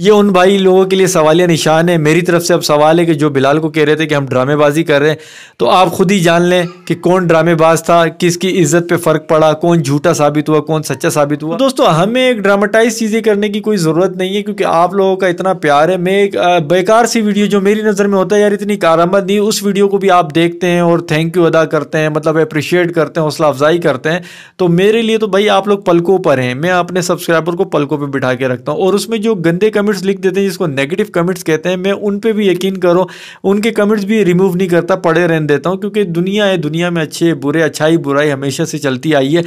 ये उन भाई लोगों के लिए सवालिया निशान है मेरी तरफ से अब सवाल है कि जो बिलाल को कह रहे थे कि हम ड्रामेबाजी कर रहे हैं तो आप खुद ही जान लें कि कौन ड्रामेबाज था किसकी इज्जत पे फ़र्क पड़ा कौन झूठा साबित हुआ कौन सच्चा साबित हुआ दोस्तों हमें एक ड्रामाटाइज चीज़ें करने की कोई ज़रूरत नहीं है क्योंकि आप लोगों का इतना प्यार है मैं एक बेकार सी वीडियो जो मेरी नज़र में होता है यार इतनी कारामद नहीं उस वीडियो को भी आप देखते हैं और थैंक यू अदा करते हैं मतलब अप्रिशिएट करते हैं हौसला अफजाई करते हैं तो मेरे लिए तो भाई आप लोग पलकों पर हैं मैं अपने सब्सक्राइबर को पलकों पर बिठा के रखता हूँ और उसमें जो गंदे कमेंट्स लिख देते हैं जिसको नेगेटिव कमेंट्स कहते हैं मैं उन पर भी यकीन करो उनके कमेंट्स भी रिमूव नहीं करता पड़े रहने देता हूँ क्योंकि दुनिया है दुनिया में अच्छे बुरे अच्छाई बुराई हमेशा से चलती आई है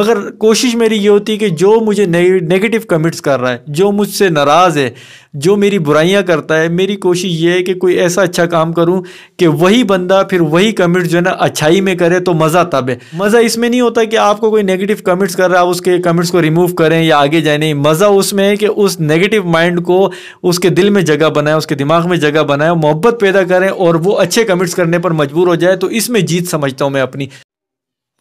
मगर कोशिश मेरी ये होती है कि जो मुझे नेगेटिव कमेंट्स कर रहा है जो मुझसे नाराज़ है जो मेरी बुराइयां करता है मेरी कोशिश ये है कि कोई ऐसा अच्छा काम करूं कि वही बंदा फिर वही कमेंट जो है ना अच्छाई में करे तो मज़ा तब है मज़ा इसमें नहीं होता कि आपको कोई नेगेटिव कमेंट्स कर रहा है उसके कमेंट्स को रिमूव करें या आगे जाए नहीं मज़ा उसमें है कि उस नेगेटिव माइंड को उसके दिल में जगह बनाए उसके दिमाग में जगह बनाए मोहब्बत पैदा करें और वो अच्छे कमेंट्स करने पर मजबूर हो जाए तो इसमें जीत समझता हूँ मैं अपनी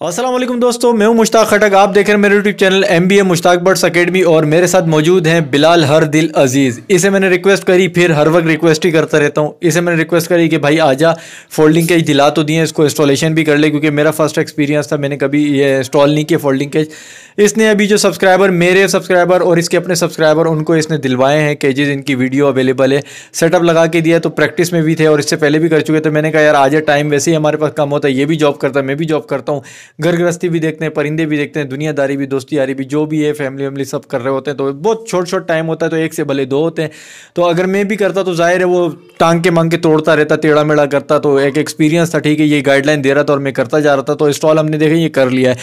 असलम दोस्तों मैं हूं मुश्ताक खटक आप देख रहे हैं मेरे YouTube channel M B A Mushtaq birds academy और मेरे साथ मौजूद हैं बिलाल हर दिल अजीज़ इसे मैंने रिक्वेस्ट करी फिर हर वक्त रिक्वेस्ट ही करता रहता हूं इसे मैंने रिक्वेस्ट करी कि भाई आजा फोल्डिंग केज दिला तो दिए इसको इंस्टॉलेशन भी कर ले क्योंकि मेरा फर्स्ट एक्सपीरियंस था मैंने कभी ये इंस्टॉल नहीं किया फोल्डिंग केज इसने अभी जो सब्सक्राइबर मेरे सब्सक्राइबर और इसके अपने सब्सक्राइबर उनको इसने दिलवाए हैं केजेज इनकी वीडियो अवेलेबल है सेटअप लगा के दिया तो प्रैक्टिस में भी थे और इससे पहले भी कर चुके थे मैंने कहा यार आज टाइम वैसे ही हमारे पास कम होता है ये भी जॉब करता है मैं भी जॉब करता हूँ घर गृहस्थी भी देखते हैं परिंदे भी देखते हैं दुनियादारी भी दोस्ती यारी भी जो भी है फैमिली वैमिली सब कर रहे होते हैं तो बहुत छोट छोट टाइम होता है तो एक से भले दो होते हैं तो अगर मैं भी करता तो जाहिर है वो टांग के मांग के तोड़ता रहता टेढ़ा मेढ़ा करता तो एक एक्सपीरियंस था ठीक है ये गाइडलाइन दे रहा था और मैं करता जा रहा था तो स्टॉल हमने देखा ये कर लिया है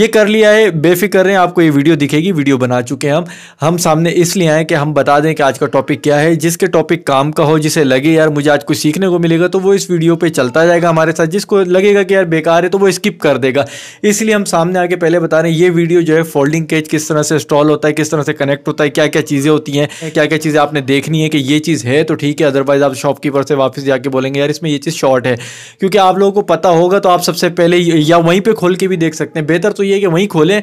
ये कर लिया है बेफिक्र हैं आपको ये वीडियो दिखेगी वीडियो बना चुके हैं हम हम सामने इसलिए आए कि हम बता दें कि आज का टॉपिक क्या है जिसके टॉपिक काम का हो जिसे लगे यार मुझे आज कुछ सीखने को मिलेगा तो वो इस वीडियो पर चलता जाएगा हमारे साथ जिसको लगेगा कि यार बेकार है तो वो स्किप कर देगा इसलिए हम सामने आके पहले बता रहे हैं ये वीडियो जो है फोल्डिंग केज किस तरह से इंस्टॉल होता है किस तरह से कनेक्ट होता है क्या क्या चीज़ें होती हैं क्या क्या चीज़ें आपने देखनी है कि ये चीज़ है तो ठीक है अदरवाइज़ आप शॉपकीपर से वापस जाके बोलेंगे यार इसमें ये चीज़ शॉर्ट है क्योंकि आप लोगों को पता होगा तो आप सबसे पहले या वहीं पर खोल के भी देख सकते हैं बेहतर तो ये कि वहीं खोलें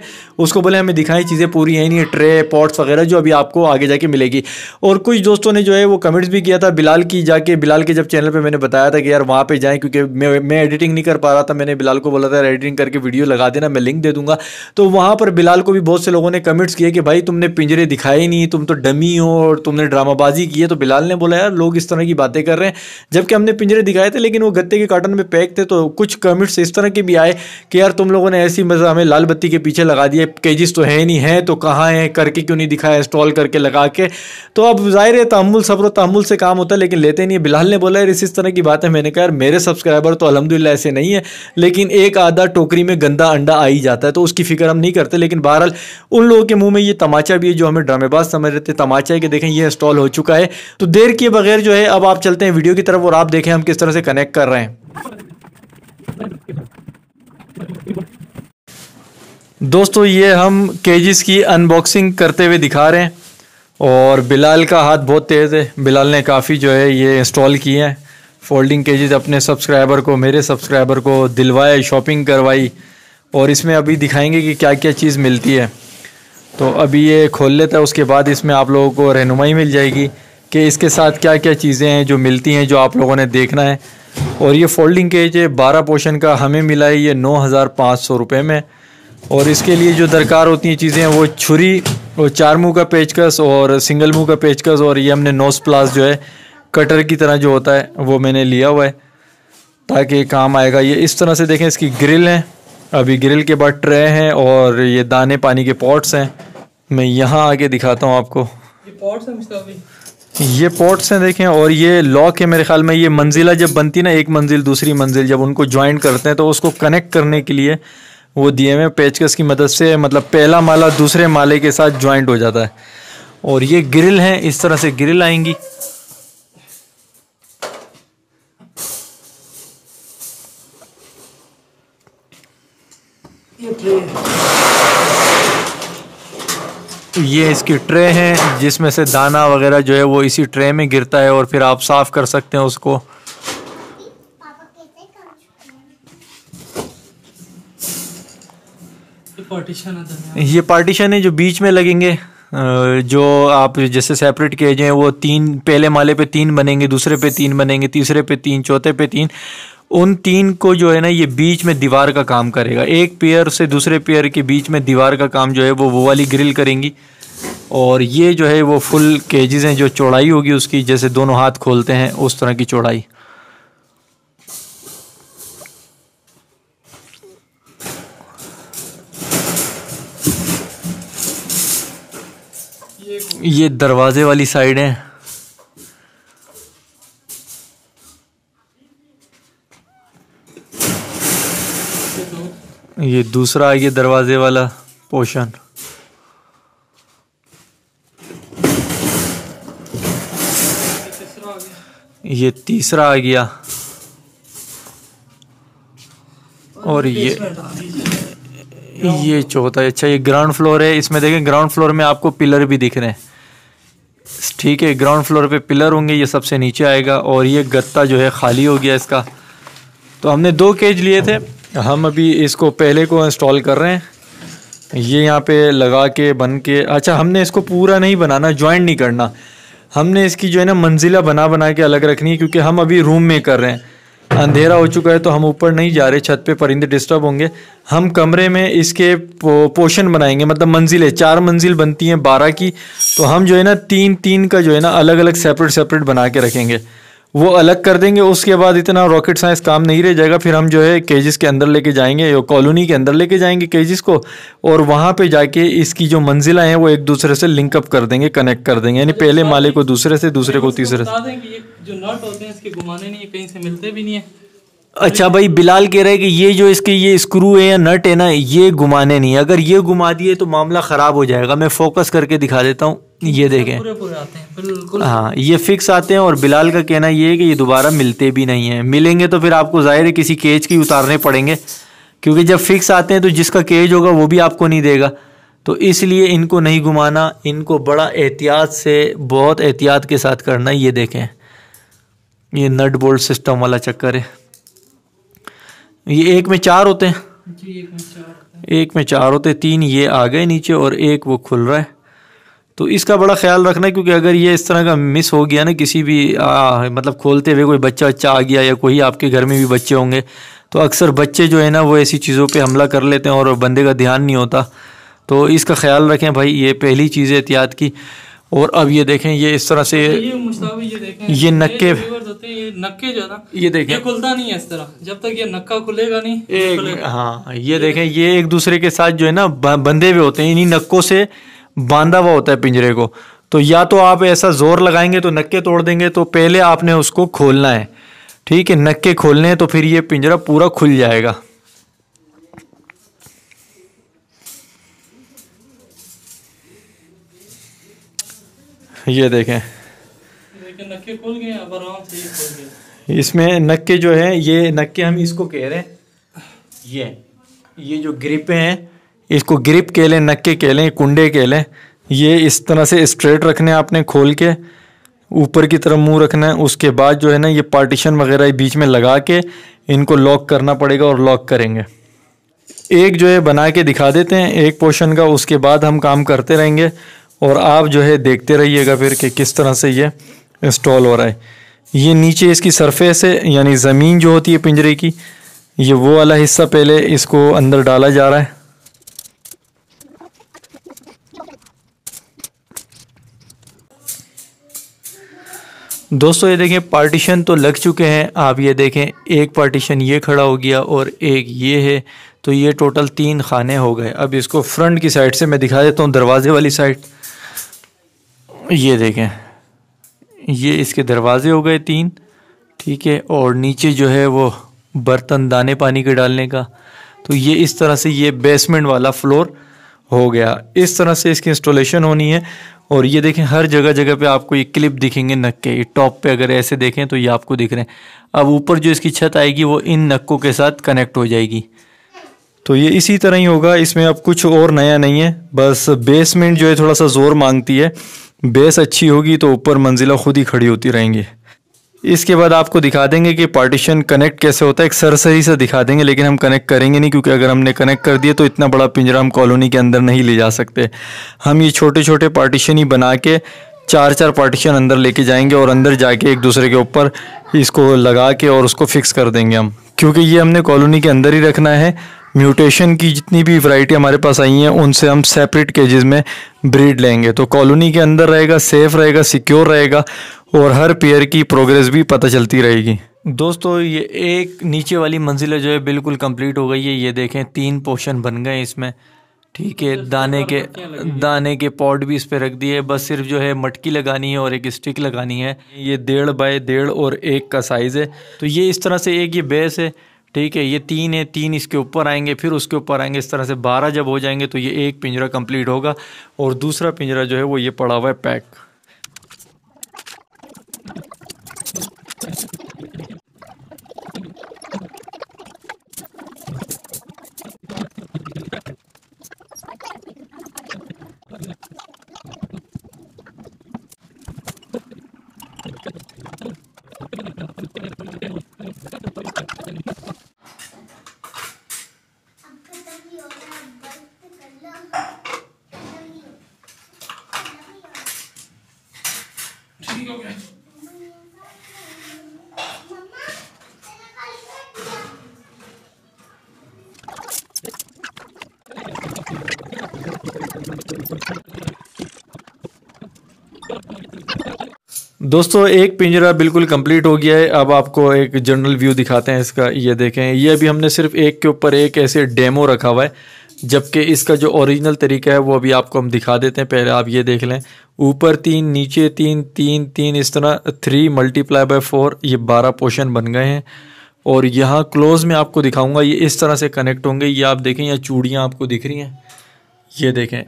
उसको बोले हमें दिखाएं चीज़ें पूरी हैं नहीं ट्रे पॉट्स वगैरह जो अभी आपको आगे जाके मिलेगी और कुछ दोस्तों ने जो है वो कमेंट्स भी किया था बिलाल की जाके बिलाल के जब चैनल पर मैंने बताया था कि यार वहाँ पर जाएँ क्योंकि मैं एडिटिंग नहीं कर पा रहा था मैंने बिलाल को बोला था एडिटिंग करके के वीडियो लगा देना मैं लिंक दे दूंगा तो वहां पर बिलाल को भी बहुत से लोगों ने कमेंट्स किए कि भाई तुमने पिंजरे दिखाए नहीं तुम तो डमी हो और तुमने ड्रामाबाजी की है तो बिलाल ने बोला यार लोग इस तरह की बातें कर रहे हैं जबकि हमने पिंजरे दिखाए थे लेकिन वो गत्ते के कार्टन में पैक थे तो कुछ कमेंट्स इस तरह के भी आए कि यार तुम लोगों ने ऐसी मजा हमें लाल बत्ती के पीछे लगा दिया केजिस तो है नहीं है तो कहाँ है करके क्यों नहीं दिखाया इंस्टॉल करके लगा के तो अब जाहिर है तहमुल सब्र तहमुल से काम होता है लेकिन लेते नहीं बिलाल ने बोला यार इस तरह की बात है मैंने कहा यार मेरे सब्सक्राइबर तो अलहमदिल्ला ऐसे नहीं है लेकिन एक आधा टोकरी में गंदा अंडा आ ही जाता है तो उसकी फिक्र हम नहीं करते लेकिन बहरहाल उन लोगों के मुंह में ये तमाचा भी है जो हमें ड्रामेबाज समझ रहे थे तमाचा है कि देखें ये इंस्टॉल हो चुका है तो देर किए बगैर जो है अब आप चलते हैं वीडियो की तरफ और आप देखें हम किस तरह से कनेक्ट कर रहे हैं दोस्तों ये हम केजिस की अनबॉक्सिंग करते हुए दिखा रहे हैं और बिलाल का हाथ बहुत तेज़ है बिलाल ने काफ़ी जो है ये इंस्टॉल किए हैं फोल्डिंग केजेस अपने सब्सक्राइबर को मेरे सब्सक्राइबर को दिलवाए शॉपिंग करवाई और इसमें अभी दिखाएंगे कि क्या क्या चीज़ मिलती है तो अभी ये खोल लेता है उसके बाद इसमें आप लोगों को रहनुमाई मिल जाएगी कि इसके साथ क्या क्या चीज़ें हैं जो मिलती हैं जो आप लोगों ने देखना है और ये फोल्डिंग केज है बारह पोर्शन का हमें मिला है ये नौ हज़ार पाँच सौ रुपये में और इसके लिए जो दरकार होती हैं चीज़ें वो छुरी और चार मुँह का पेचकस और सिंगल मुँह का पेचकस और ये हमने नोस प्लास जो है कटर की तरह जो होता है वो मैंने लिया हुआ है ताकि काम आएगा ये इस तरह से देखें इसकी ग्रिल है अभी ग्रिल के बाद ट्रे हैं और ये दाने पानी के पॉट्स हैं मैं यहाँ आके दिखाता हूँ आपको ये पॉट्स हैं ये पॉट्स हैं देखें और ये लॉक है मेरे ख्याल में ये मंजिला जब बनती ना एक मंजिल दूसरी मंजिल जब उनको ज्वाइंट करते हैं तो उसको कनेक्ट करने के लिए वो दिए हुए पेचकस की मदद से मतलब पहला माला दूसरे माले के साथ ज्वाइंट हो जाता है और ये ग्रिल हैं इस तरह से ग्रिल आएंगी ये तो ये इसकी ट्रे है जिसमें से दाना वगैरह जो है वो इसी ट्रे में गिरता है और फिर आप साफ कर सकते हैं उसको पार्टीशन ये पार्टीशन है जो बीच में लगेंगे जो आप जैसे सेपरेट किए जाए वो तीन पहले माले पे तीन बनेंगे दूसरे पे तीन बनेंगे तीसरे पे तीन चौथे पे तीन उन तीन को जो है ना ये बीच में दीवार का काम करेगा एक पेयर से दूसरे पेयर के बीच में दीवार का काम जो है वो वो वाली ग्रिल करेंगी और ये जो है वो फुल केजेस हैं जो चौड़ाई होगी उसकी जैसे दोनों हाथ खोलते हैं उस तरह की चौड़ाई ये दरवाज़े वाली साइड है ये दूसरा ये दरवाजे वाला पोशन ये तीसरा आ गया और ये ये चौथा अच्छा ये ग्राउंड फ्लोर है इसमें देखें ग्राउंड फ्लोर में आपको पिलर भी दिख रहे हैं ठीक है ग्राउंड फ्लोर पे पिलर होंगे ये सबसे नीचे आएगा और ये गत्ता जो है खाली हो गया इसका तो हमने दो केज लिए थे हम अभी इसको पहले को इंस्टॉल कर रहे हैं ये यहाँ पे लगा के बन के अच्छा हमने इसको पूरा नहीं बनाना ज्वाइन नहीं करना हमने इसकी जो है ना मंजिला बना बना के अलग रखनी है क्योंकि हम अभी रूम में कर रहे हैं अंधेरा हो चुका है तो हम ऊपर नहीं जा रहे छत पे परिंदे डिस्टर्ब होंगे हम कमरे में इसके पो, पोशन बनाएंगे मतलब मंजिलें चार मंजिल बनती हैं बारह की तो हम जो है ना तीन तीन का जो है ना अलग अलग सेपरेट सेपरेट बना के रखेंगे वो अलग कर देंगे उसके बाद इतना रॉकेट साइंस काम नहीं रह जाएगा फिर हम जो है केजिस के अंदर लेके जाएंगे या कॉलोनी के अंदर लेके जाएंगे केजिस को और वहाँ पे जाके इसकी जो मंजिला हैं वो एक दूसरे से लिंकअप कर देंगे कनेक्ट कर देंगे यानी अच्छा, पहले माले को दूसरे से दूसरे को तीसरे से जो नट होते हैं इसके घुमाने नहीं कहीं से मिलते भी नहीं है अच्छा भाई बिलाल कह रहे हैं कि ये जो इसके ये स्क्रू है या नट है ना ये घुमाने नहीं अगर ये घुमा दिए तो मामला ख़राब हो जाएगा मैं फोकस करके दिखा देता हूँ ये देखें पूरे पूरे आते हैं बिल्कुल हाँ ये फिक्स आते हैं और बिलाल का कहना ये है कि ये दोबारा मिलते भी नहीं हैं मिलेंगे तो फिर आपको ज़ाहिर है किसी केज की उतारने पड़ेंगे क्योंकि जब फिक्स आते हैं तो जिसका केज होगा वो भी आपको नहीं देगा तो इसलिए इनको नहीं घुमाना इनको बड़ा एहतियात से बहुत एहतियात के साथ करना ये देखें ये नट बोल्ट सिस्टम वाला चक्कर है ये एक में चार होते हैं जी एक में चार होते हैं एक में चार होते तीन ये आ गए नीचे और एक वो खुल रहा है तो इसका बड़ा ख्याल रखना क्योंकि अगर ये इस तरह का मिस हो गया ना किसी भी आ, मतलब खोलते हुए कोई बच्चा अच्छा आ गया या कोई आपके घर में भी बच्चे होंगे तो अक्सर बच्चे जो है ना वो ऐसी चीज़ों पे हमला कर लेते हैं और बंदे का ध्यान नहीं होता तो इसका ख्याल रखें भाई ये पहली चीज़ एहतियात की और अब ये देखें ये इस तरह से ये, ये नक्के ये नक्के जो ना ये देखें ये खुलता नहीं है इस तरह जब तक ये नक्का खुलेगा नहीं एक, खुलेगा। हाँ ये देखें ये एक दूसरे के साथ जो है ना बंधे हुए होते हैं इन्हीं नक्कों से बांधा हुआ होता है पिंजरे को तो या तो आप ऐसा ज़ोर लगाएंगे तो नक्के तोड़ देंगे तो पहले आपने उसको खोलना है ठीक है नक्के खोलने हैं तो फिर ये पिंजरा पूरा खुल जाएगा ये देखें नक्के गए अब आराम से गए इसमें नक्के जो है ये नक्के हम इसको कह रहे हैं ये ये जो ग्रिपे हैं इसको ग्रिप के लें नक्के के लें कुंडे के लें ये इस तरह से स्ट्रेट रखने आपने खोल के ऊपर की तरफ मुंह रखना है उसके बाद जो है ना ये पार्टीशन वगैरह बीच में लगा के इनको लॉक करना पड़ेगा और लॉक करेंगे एक जो है बना के दिखा देते हैं एक पोर्शन का उसके बाद हम काम करते रहेंगे और आप जो है देखते रहिएगा फिर कि किस तरह से ये इंस्टॉल हो रहा है ये नीचे इसकी सरफेस है यानी ज़मीन जो होती है पिंजरे की ये वो वाला हिस्सा पहले इसको अंदर डाला जा रहा है दोस्तों ये देखें पार्टीशन तो लग चुके हैं आप ये देखें एक पार्टीशन ये खड़ा हो गया और एक ये है तो ये टोटल तीन खाने हो गए अब इसको फ्रंट की साइड से मैं दिखा देता हूँ दरवाजे वाली साइड ये देखें ये इसके दरवाजे हो गए तीन ठीक है और नीचे जो है वो बर्तन दाने पानी के डालने का तो ये इस तरह से ये बेसमेंट वाला फ्लोर हो गया इस तरह से इसकी इंस्टॉलेशन होनी है और ये देखें हर जगह जगह पे आपको ये क्लिप दिखेंगे नक के ये टॉप पे अगर ऐसे देखें तो ये आपको दिख रहे हैं अब ऊपर जो इसकी छत आएगी वो इन नक्कों के साथ कनेक्ट हो जाएगी तो ये इसी तरह ही होगा इसमें अब कुछ और नया नहीं है बस बेसमेंट जो है थोड़ा सा ज़ोर मांगती है बेस अच्छी होगी तो ऊपर मंजिला खुद ही खड़ी होती रहेंगी इसके बाद आपको दिखा देंगे कि पार्टीशन कनेक्ट कैसे होता है एक सरसरी से दिखा देंगे लेकिन हम कनेक्ट करेंगे नहीं क्योंकि अगर हमने कनेक्ट कर दिया तो इतना बड़ा पिंजरा हम कॉलोनी के अंदर नहीं ले जा सकते हम ये छोटे छोटे पार्टीशन ही बना के चार चार पार्टीशन अंदर लेके जाएंगे और अंदर जाके एक दूसरे के ऊपर इसको लगा के और उसको फिक्स कर देंगे हम क्योंकि ये हमने कॉलोनी के अंदर ही रखना है म्यूटेशन की जितनी भी वैरायटी हमारे पास आई हैं उनसे हम सेपरेट केजेस में ब्रीड लेंगे तो कॉलोनी के अंदर रहेगा सेफ़ रहेगा सिक्योर रहेगा और हर पेयर की प्रोग्रेस भी पता चलती रहेगी दोस्तों ये एक नीचे वाली मंजिल जो है बिल्कुल कंप्लीट हो गई है ये देखें तीन पोर्शन बन गए इसमें ठीक है दाने के दाने के पॉट भी इस पर रख दिए बस सिर्फ जो है मटकी लगानी है और एक स्टिक लगानी है ये डेढ़ बाय डेढ़ और एक का साइज़ है तो ये इस तरह से एक ये बेस है ठीक है ये तीन है तीन इसके ऊपर आएंगे फिर उसके ऊपर आएंगे इस तरह से बारह जब हो जाएंगे तो ये एक पिंजरा कंप्लीट होगा और दूसरा पिंजरा जो है वो ये पड़ा हुआ है पैक दोस्तों एक पिंजरा बिल्कुल कंप्लीट हो गया है अब आपको एक जनरल व्यू दिखाते हैं इसका ये देखें ये अभी हमने सिर्फ एक के ऊपर एक ऐसे डेमो रखा हुआ है जबकि इसका जो ओरिजिनल तरीका है वो अभी आपको हम दिखा देते हैं पहले आप ये देख लें ऊपर तीन नीचे तीन तीन तीन इस तरह थ्री मल्टीप्लाई बाई फोर ये बारह पोर्शन बन गए हैं और यहाँ क्लोज में आपको दिखाऊंगा ये इस तरह से कनेक्ट होंगे ये आप देखें यहाँ चूड़ियाँ आपको दिख रही हैं ये देखें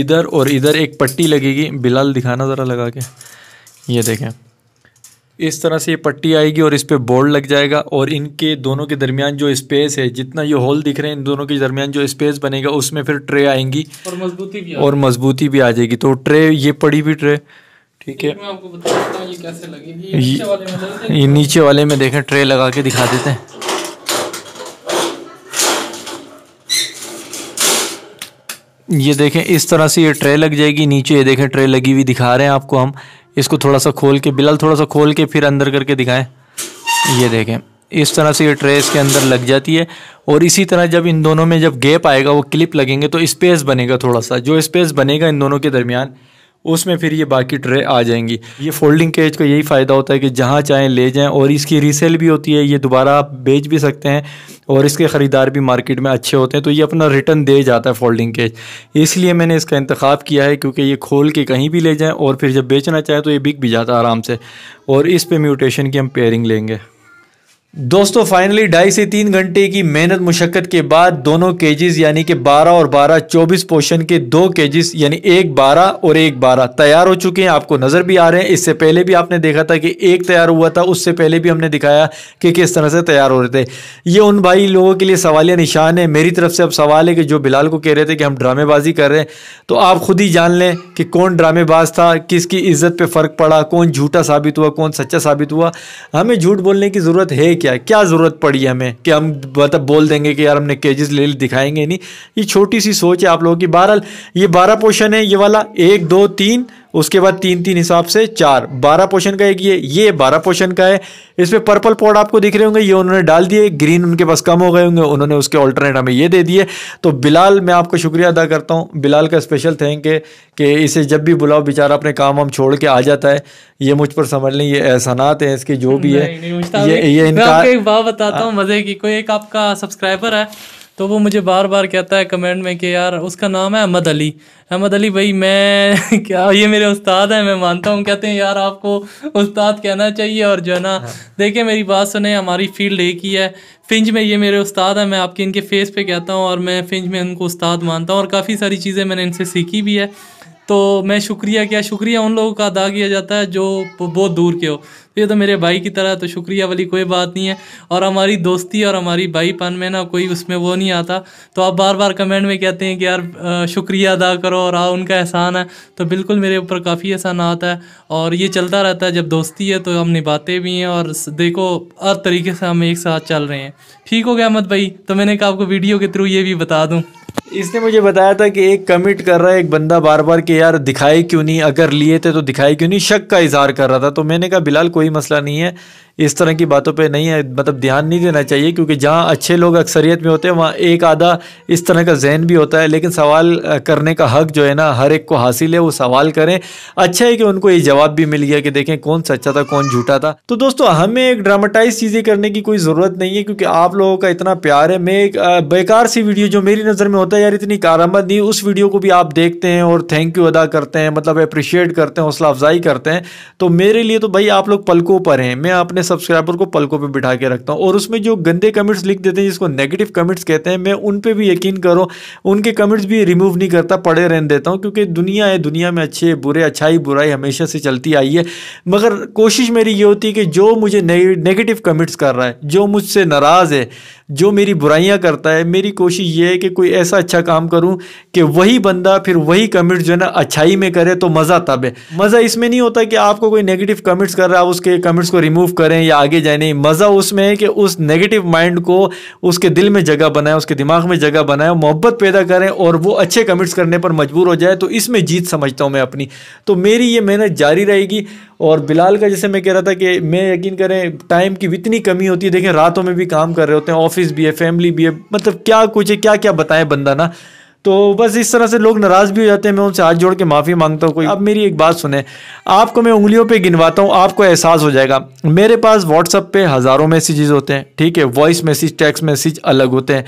इधर और इधर एक पट्टी लगेगी बिलाल दिखाना ज़रा लगा के ये देखें इस तरह से ये पट्टी आएगी और इस पर बोर्ड लग जाएगा और इनके दोनों के दरमियान जो स्पेस है जितना ये होल दिख रहे हैं इन दोनों के दरमियान जो स्पेस बनेगा उसमें फिर ट्रे आएंगी और मजबूती भी और मजबूती भी आ जाएगी तो ट्रे ये पड़ी भी ट्रे ठीक है ये नीचे वाले में ये नीचे वाले में देखें ट्रे लगा के दिखा देते हैं ये देखें इस तरह से ये ट्रे लग जाएगी नीचे ये देखें ट्रे लगी हुई दिखा रहे हैं आपको हम इसको थोड़ा सा खोल के बिलाल थोड़ा सा खोल के फिर अंदर करके दिखाएं ये देखें इस तरह से ये ट्रे इसके अंदर लग जाती है और इसी तरह जब इन दोनों में जब गैप आएगा वो क्लिप लगेंगे तो स्पेस बनेगा थोड़ा सा जो स्पेस बनेगा इन दोनों के दरमियान उसमें फिर ये बाकी ट्रे आ जाएंगी ये फोल्डिंग केज का यही फ़ायदा होता है कि जहाँ चाहें ले जाएँ और इसकी रीसेल भी होती है ये दोबारा आप बेच भी सकते हैं और इसके ख़रीदार भी मार्केट में अच्छे होते हैं तो ये अपना रिटर्न दे जाता है फोल्डिंग केज इसलिए मैंने इसका इंतखब किया है क्योंकि ये खोल के कहीं भी ले जाएँ और फिर जब बेचना चाहें तो ये बिक भी जाता है आराम से और इस पर म्यूटेशन की हम पेयरिंग लेंगे दोस्तों फाइनली ढाई से तीन घंटे की मेहनत मुशक्क़त के बाद दोनों केजेस यानी कि 12 और 12 24 पोर्शन के दो केजेस यानी एक 12 और एक 12 तैयार हो चुके हैं आपको नज़र भी आ रहे हैं इससे पहले भी आपने देखा था कि एक तैयार हुआ था उससे पहले भी हमने दिखाया कि किस तरह से तैयार हो रहे थे ये उन भाई लोगों के लिए सवालिया निशान है मेरी तरफ से अब सवाल है कि जो बिलाल को कह रहे थे कि हम ड्रामेबाजी कर रहे हैं तो आप खुद ही जान लें कि कौन ड्रामेबाज था किसकी इज्जत पर फ़र्क पड़ा कौन झूठा साबित हुआ कौन सच्चा साबित हुआ हमें झूठ बोलने की ज़रूरत है क्या है क्या ज़रूरत पड़ी हमें कि हम मतलब बोल देंगे कि यार हमने केजेस ले दिखाएंगे नहीं ये छोटी सी सोच है आप लोगों की बहरहाल ये बारह पोर्शन है ये वाला एक दो तीन उसके बाद तीन तीन हिसाब से चार बारह पोर्शन का एक ये ये बारह पोर्शन का है इसमें पर्पल पॉड आपको दिख रहे होंगे ये उन्होंने डाल दिए ग्रीन उनके पास कम हो गए होंगे उन्होंने उसके ऑल्टरनेट हमें ये दे दिए तो बिलाल मैं आपको शुक्रिया अदा करता हूँ बिलाल का स्पेशल थैंक है कि इसे जब भी बुलाओ बेचारा अपने काम हम छोड़ के आ जाता है ये मुझ पर समझ लें ये एहसानात हैं इसके जो भी है ये ये इनका बताता हूँ मज़े की कोई एक आपका सब्सक्राइबर है तो वो मुझे बार बार कहता है कमेंट में कि यार उसका नाम है अहमद अली अहमद अली भाई मैं क्या ये मेरे उस्ताद हैं मैं मानता हूँ कहते हैं यार आपको उस्ताद कहना चाहिए और जो है ना हाँ। देखिए मेरी बात सुने हमारी फील्ड एक ही है फिंज में ये मेरे उस्ताद हैं मैं आपके इनके फेस पे कहता हूँ और मैं फिंज में उनको उस्ताद मानता हूँ और काफ़ी सारी चीज़ें मैंने इनसे सीखी भी है तो मैं शुक्रिया क्या शुक्रिया उन लोगों का अदा किया जाता है जो बहुत दूर के हो तो ये तो मेरे भाई की तरह तो शुक्रिया वाली कोई बात नहीं है और हमारी दोस्ती और हमारी भाईपन में ना कोई उसमें वो नहीं आता तो आप बार बार कमेंट में कहते हैं कि यार शुक्रिया अदा करो और आ हाँ, उनका एहसान है तो बिल्कुल मेरे ऊपर काफ़ी एहसान आता है और ये चलता रहता है जब दोस्ती है तो हम निभाते भी हैं और देखो हर तरीके से हम एक साथ चल रहे हैं ठीक हो गया अहमद भाई तो मैंने कहा आपको वीडियो के थ्रू ये भी बता दूँ इसने मुझे बताया था कि एक कमिट कर रहा है एक बंदा बार बार कि यार दिखाई क्यों नहीं अगर लिए थे तो दिखाई क्यों नहीं शक का इजहार कर रहा था तो मैंने कहा बिलाल कोई मसला नहीं है इस तरह की बातों पे नहीं है मतलब ध्यान नहीं देना चाहिए क्योंकि जहाँ अच्छे लोग अक्सरियत में होते हैं वहाँ एक आधा इस तरह का जहन भी होता है लेकिन सवाल करने का हक जो है ना हर एक को हासिल है वो सवाल करें अच्छा है कि उनको ये जवाब भी मिल गया कि देखें कौन सच्चा था कौन झूठा था तो दोस्तों हमें एक ड्रामाटाइज चीज़ें करने की कोई ज़रूरत नहीं है क्योंकि आप लोगों का इतना प्यार है मैं एक बेकार सी वीडियो जो मेरी नज़र में होता है का यार इतनी कारामद नहीं उस वीडियो को भी आप देखते हैं और थैंक यू अदा करते हैं मतलब अप्रिशिएट करते हैं हौसला अफजाई करते हैं तो मेरे लिए तो भाई आप लोग पलकों पर हैं मैं अपने सब्सक्राइबर को पलकों पर बिठा के रखता हूँ और उसमें जो गंदे कमेंट्स लिख देते हैं जिसको नेगेटिव कमेंट्स कहते हैं मैं उन पर भी यकीन करो उनके कमेंट्स भी रिमूव नहीं करता पड़े रहने देता हूँ क्योंकि दुनिया है दुनिया में अच्छे बुरे अच्छाई बुराई हमेशा से चलती आई है मगर कोशिश मेरी ये होती है कि जो मुझे नेगेटिव कमेंट्स कर रहा है जो मुझसे नाराज़ है जो मेरी बुराइयां करता है मेरी कोशिश ये है कि कोई ऐसा अच्छा काम करूं कि वही बंदा फिर वही कमेंट जो है ना अच्छाई में करे तो मज़ा तब है मज़ा इसमें नहीं होता कि आपको कोई नेगेटिव कमेंट्स कर रहा है उसके कमेंट्स को रिमूव करें या आगे जाए नहीं मज़ा उसमें है कि उस नेगेटिव माइंड को उसके दिल में जगह बनाए उसके दिमाग में जगह बनाए मोहब्बत पैदा करें और वो अच्छे कमेंट्स करने पर मजबूर हो जाए तो इसमें जीत समझता हूँ मैं अपनी तो मेरी ये मेहनत जारी रहेगी और बिलाल का जैसे मैं कह रहा था कि मैं यकीन करें टाइम की इतनी कमी होती है देखें रातों में भी काम कर रहे होते हैं ऑफिस भी है फैमिली भी है मतलब क्या कुछ है क्या क्या बताएं बंदा ना तो बस इस तरह से लोग नाराज़ भी हो जाते हैं मैं उनसे हाथ जोड़ के माफ़ी मांगता हूँ कोई अब मेरी एक बात सुने आपको मैं उंगलियों पे गिनवाता हूँ आपको एहसास हो जाएगा मेरे पास व्हाट्सअप पे हज़ारों मैसेजेस होते हैं ठीक है वॉइस मैसेज टेक्स्ट मैसेज अलग होते हैं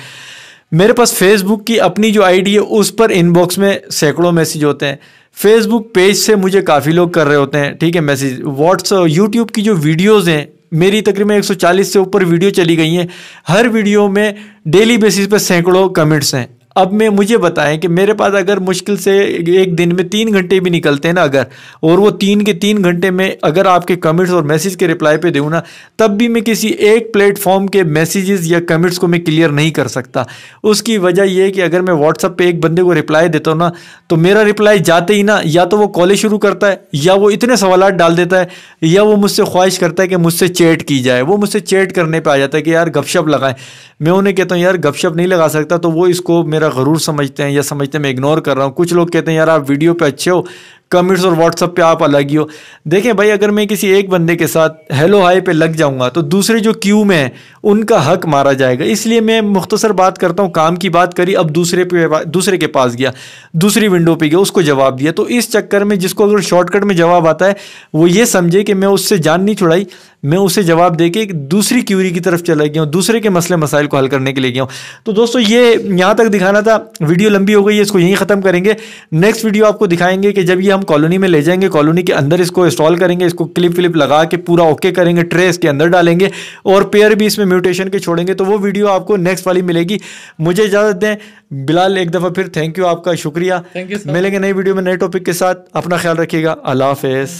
मेरे पास फेसबुक की अपनी जो आईडी है उस पर इनबॉक्स में सैकड़ों मैसेज होते हैं फेसबुक पेज से मुझे काफ़ी लोग कर रहे होते हैं ठीक है मैसेज व्हाट्स यूट्यूब की जो वीडियोज़ हैं मेरी तकरीबन 140 से ऊपर वीडियो चली गई हैं हर वीडियो में डेली बेसिस पर सैकड़ों कमेंट्स हैं अब मैं मुझे बताएं कि मेरे पास अगर मुश्किल से एक दिन में तीन घंटे भी निकलते हैं ना अगर और वो तीन के तीन घंटे में अगर आपके कमेंट्स और मैसेज के रिप्लाई पे दूँ ना तब भी मैं किसी एक प्लेटफॉर्म के मैसेजेस या कमेंट्स को मैं क्लियर नहीं कर सकता उसकी वजह यह है कि अगर मैं व्हाट्सअप पर एक बंदे को रिप्लाई देता हूँ ना तो मेरा रिप्लाई जाते ही ना या तो वो कॉलेज शुरू करता है या वो इतने सवाल डाल देता है या वो मुझसे ख्वाहिश करता है कि मुझसे चैट की जाए वो मुझसे चैट करने पर आ जाता है कि यार गपशप लगाएं मैं उन्हें कहता हूँ यार गपशप नहीं लगा सकता तो वो इसको मेरा मेरा गरूर समझते हैं या समझते हैं मैं इग्नोर कर रहा हूँ कुछ लोग कहते हैं यार आप वीडियो पे अच्छे हो कमेंट्स और व्हाट्सअप पे आप अलग ही हो देखें भाई अगर मैं किसी एक बंदे के साथ हेलो हाई पे लग जाऊंगा तो दूसरे जो क्यू में हैं उनका हक मारा जाएगा इसलिए मैं मुख्तसर बात करता हूँ काम की बात करी अब दूसरे पे दूसरे के पास गया दूसरी विंडो पे गया उसको जवाब दिया तो इस चक्कर में जिसको अगर शॉर्टकट में जवाब आता है वो ये समझे कि मैं उससे जान नहीं छुड़ाई मैं उसे जवाब दे के दूसरी क्यूरी की तरफ चला गया हूँ दूसरे के मसले मसाइल को हल करने के लिए गया हूँ तो दोस्तों ये यहाँ तक दिखाना था वीडियो लंबी हो गई है इसको यहीं ख़त्म करेंगे नेक्स्ट वीडियो आपको दिखाएंगे कि जब ये हम कॉलोनी में ले जाएंगे कॉलोनी के अंदर इसको इंस्टॉल करेंगे इसको क्लिप फ्लिप लगा के पूरा ओके करेंगे ट्रे इसके अंदर डालेंगे और पेयर भी इसमें म्यूटेशन के छोड़ेंगे तो वो वीडियो आपको नेक्स्ट वाली मिलेगी मुझे इजाज़त दें बिलाल एक दफ़ा फिर थैंक यू आपका शुक्रिया मिलेंगे नई वीडियो में नए टॉपिक के साथ अपना ख्याल रखिएगा अल्लाह हाफिज़